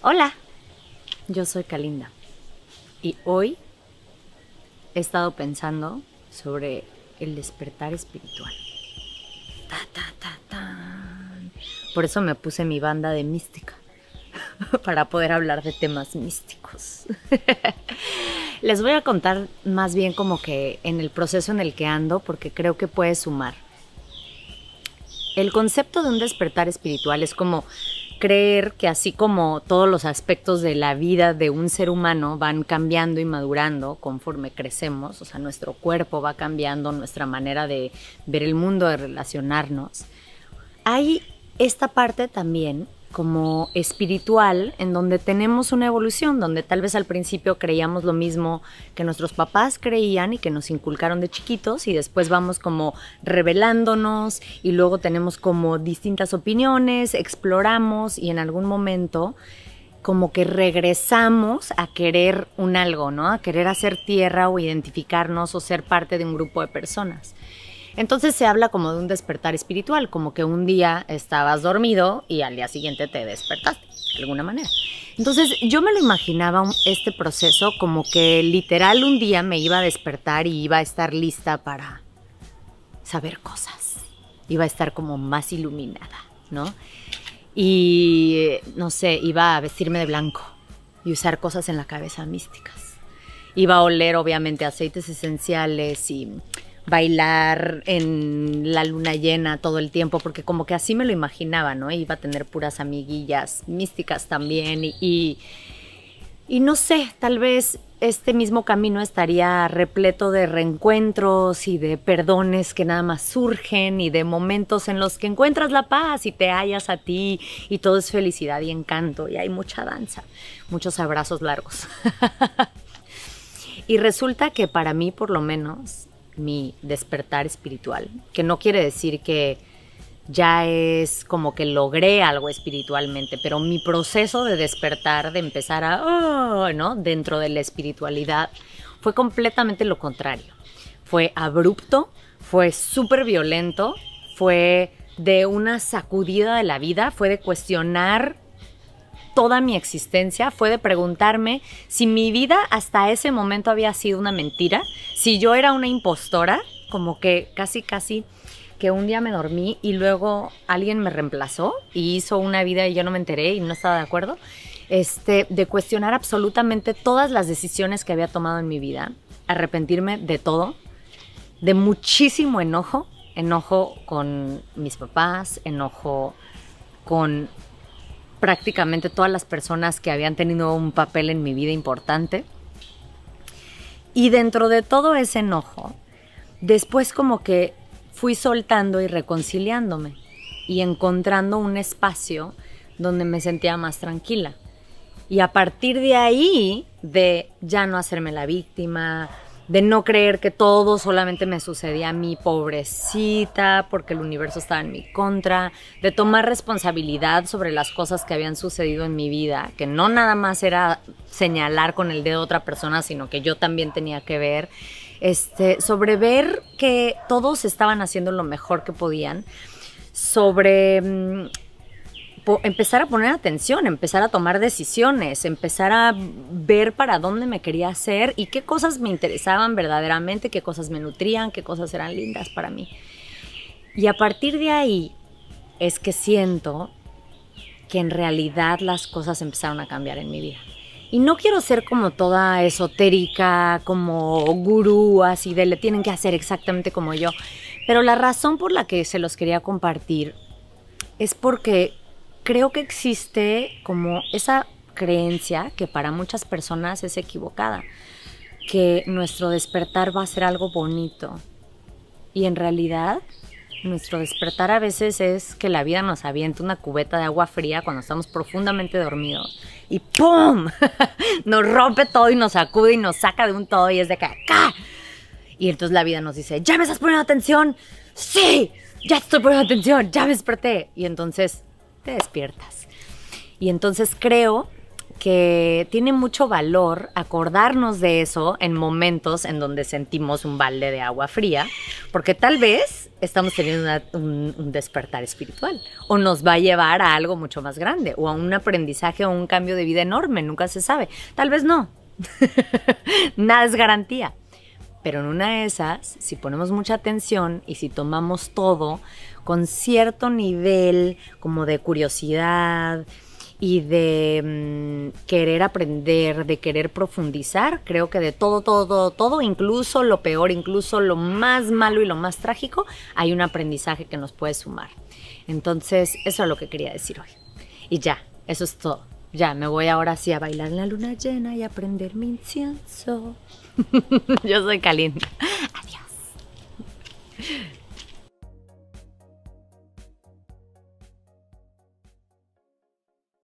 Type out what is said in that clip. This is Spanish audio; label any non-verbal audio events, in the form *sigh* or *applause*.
Hola, yo soy Kalinda y hoy he estado pensando sobre el despertar espiritual. Por eso me puse mi banda de mística, *laughs* para poder hablar de temas místicos. *laughs* Les voy a contar más bien como que en el proceso en el que ando, porque creo que puede sumar. El concepto de un despertar espiritual es como creer que así como todos los aspectos de la vida de un ser humano van cambiando y madurando conforme crecemos, o sea, nuestro cuerpo va cambiando, nuestra manera de ver el mundo, de relacionarnos, hay esta parte también como espiritual, en donde tenemos una evolución, donde tal vez al principio creíamos lo mismo que nuestros papás creían y que nos inculcaron de chiquitos y después vamos como revelándonos y luego tenemos como distintas opiniones, exploramos y en algún momento como que regresamos a querer un algo, ¿no? A querer hacer tierra o identificarnos o ser parte de un grupo de personas. Entonces se habla como de un despertar espiritual, como que un día estabas dormido y al día siguiente te despertaste, de alguna manera. Entonces yo me lo imaginaba este proceso como que literal un día me iba a despertar y iba a estar lista para saber cosas. Iba a estar como más iluminada, ¿no? Y no sé, iba a vestirme de blanco y usar cosas en la cabeza místicas. Iba a oler obviamente aceites esenciales y bailar en la luna llena todo el tiempo, porque como que así me lo imaginaba, ¿no? Iba a tener puras amiguillas místicas también y, y, no sé, tal vez este mismo camino estaría repleto de reencuentros y de perdones que nada más surgen y de momentos en los que encuentras la paz y te hallas a ti y todo es felicidad y encanto y hay mucha danza, muchos abrazos largos. *laughs* y resulta que para mí por lo menos mi despertar espiritual, que no quiere decir que ya es como que logré algo espiritualmente, pero mi proceso de despertar, de empezar a, oh", ¿no? Dentro de la espiritualidad, fue completamente lo contrario. Fue abrupto, fue súper violento, fue de una sacudida de la vida, fue de cuestionar toda mi existencia fue de preguntarme si mi vida hasta ese momento había sido una mentira, si yo era una impostora, como que casi, casi que un día me dormí y luego alguien me reemplazó y hizo una vida y yo no me enteré y no estaba de acuerdo, este, de cuestionar absolutamente todas las decisiones que había tomado en mi vida, arrepentirme de todo, de muchísimo enojo, enojo con mis papás, enojo con prácticamente todas las personas que habían tenido un papel en mi vida importante. Y dentro de todo ese enojo, después como que fui soltando y reconciliándome y encontrando un espacio donde me sentía más tranquila. Y a partir de ahí, de ya no hacerme la víctima, de no creer que todo solamente me sucedía a mí, pobrecita, porque el universo estaba en mi contra, de tomar responsabilidad sobre las cosas que habían sucedido en mi vida, que no nada más era señalar con el dedo otra persona, sino que yo también tenía que ver, este, sobre ver que todos estaban haciendo lo mejor que podían, sobre mm, empezar a poner atención, empezar a tomar decisiones, empezar a ver para dónde me quería hacer y qué cosas me interesaban verdaderamente, qué cosas me nutrían, qué cosas eran lindas para mí. Y a partir de ahí es que siento que en realidad las cosas empezaron a cambiar en mi vida. Y no quiero ser como toda esotérica, como gurú, así de le tienen que hacer exactamente como yo. Pero la razón por la que se los quería compartir es porque creo que existe como esa creencia que para muchas personas es equivocada, que nuestro despertar va a ser algo bonito. Y en realidad, nuestro despertar a veces es que la vida nos avienta una cubeta de agua fría cuando estamos profundamente dormidos y ¡pum! *laughs* nos rompe todo y nos sacude y nos saca de un todo y es de ¡acá! Y entonces la vida nos dice, ¿ya me estás poniendo atención? ¡Sí! ¡Ya estoy poniendo atención! ¡Ya me desperté! Y entonces te despiertas. Y entonces creo que tiene mucho valor acordarnos de eso en momentos en donde sentimos un balde de agua fría, porque tal vez estamos teniendo un, un, despertar espiritual o nos va a llevar a algo mucho más grande o a un aprendizaje o un cambio de vida enorme, nunca se sabe. Tal vez no. *laughs* Nada es garantía. Pero en una de esas, si ponemos mucha atención y si tomamos todo con cierto nivel como de curiosidad y de mm, querer aprender, de querer profundizar, creo que de todo, todo, todo, incluso lo peor, incluso lo más malo y lo más trágico, hay un aprendizaje que nos puede sumar. Entonces, eso es lo que quería decir hoy. Y ya, eso es todo. Ya, me voy ahora sí a bailar en la luna llena y a prender mi incienso. *laughs* Yo soy caliente. Adiós.